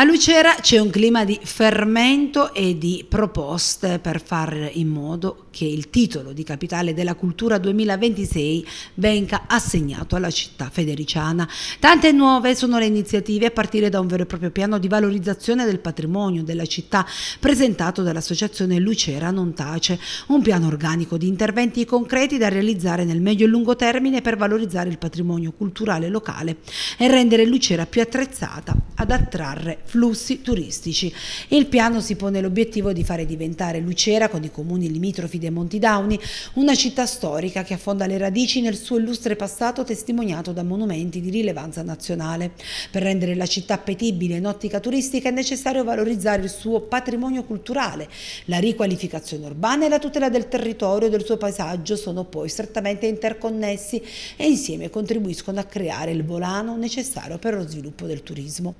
A Lucera c'è un clima di fermento e di proposte per far in modo che il titolo di capitale della cultura 2026 venga assegnato alla città federiciana. Tante nuove sono le iniziative a partire da un vero e proprio piano di valorizzazione del patrimonio della città presentato dall'associazione Lucera Non Tace, un piano organico di interventi concreti da realizzare nel medio e lungo termine per valorizzare il patrimonio culturale locale e rendere Lucera più attrezzata ad attrarre flussi turistici. Il piano si pone l'obiettivo di fare diventare Lucera, con i comuni limitrofi dei Monti Dauni, una città storica che affonda le radici nel suo illustre passato testimoniato da monumenti di rilevanza nazionale. Per rendere la città appetibile in ottica turistica è necessario valorizzare il suo patrimonio culturale. La riqualificazione urbana e la tutela del territorio e del suo paesaggio sono poi strettamente interconnessi e insieme contribuiscono a creare il volano necessario per lo sviluppo del turismo.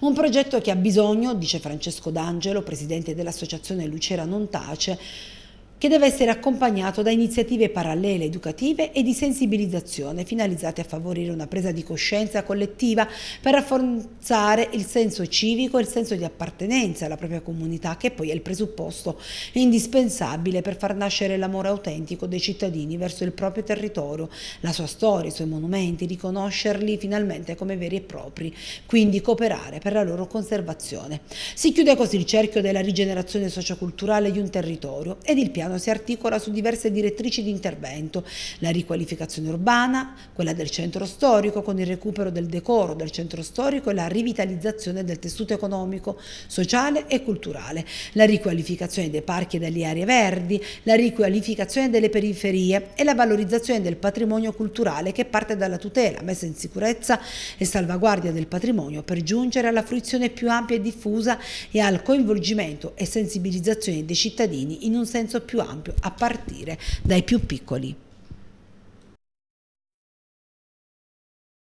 Un progetto progetto che ha bisogno, dice Francesco D'Angelo, presidente dell'associazione Lucera Non Tace, che deve essere accompagnato da iniziative parallele educative e di sensibilizzazione finalizzate a favorire una presa di coscienza collettiva per rafforzare il senso civico e il senso di appartenenza alla propria comunità che poi è il presupposto indispensabile per far nascere l'amore autentico dei cittadini verso il proprio territorio, la sua storia, i suoi monumenti, riconoscerli finalmente come veri e propri, quindi cooperare per la loro conservazione. Si chiude così il cerchio della rigenerazione socioculturale di un territorio ed il piano piano si articola su diverse direttrici di intervento, la riqualificazione urbana, quella del centro storico con il recupero del decoro del centro storico e la rivitalizzazione del tessuto economico, sociale e culturale, la riqualificazione dei parchi e delle aree verdi, la riqualificazione delle periferie e la valorizzazione del patrimonio culturale che parte dalla tutela, messa in sicurezza e salvaguardia del patrimonio per giungere alla fruizione più ampia e diffusa e al coinvolgimento e sensibilizzazione dei cittadini in un senso più più ampio a partire dai più piccoli.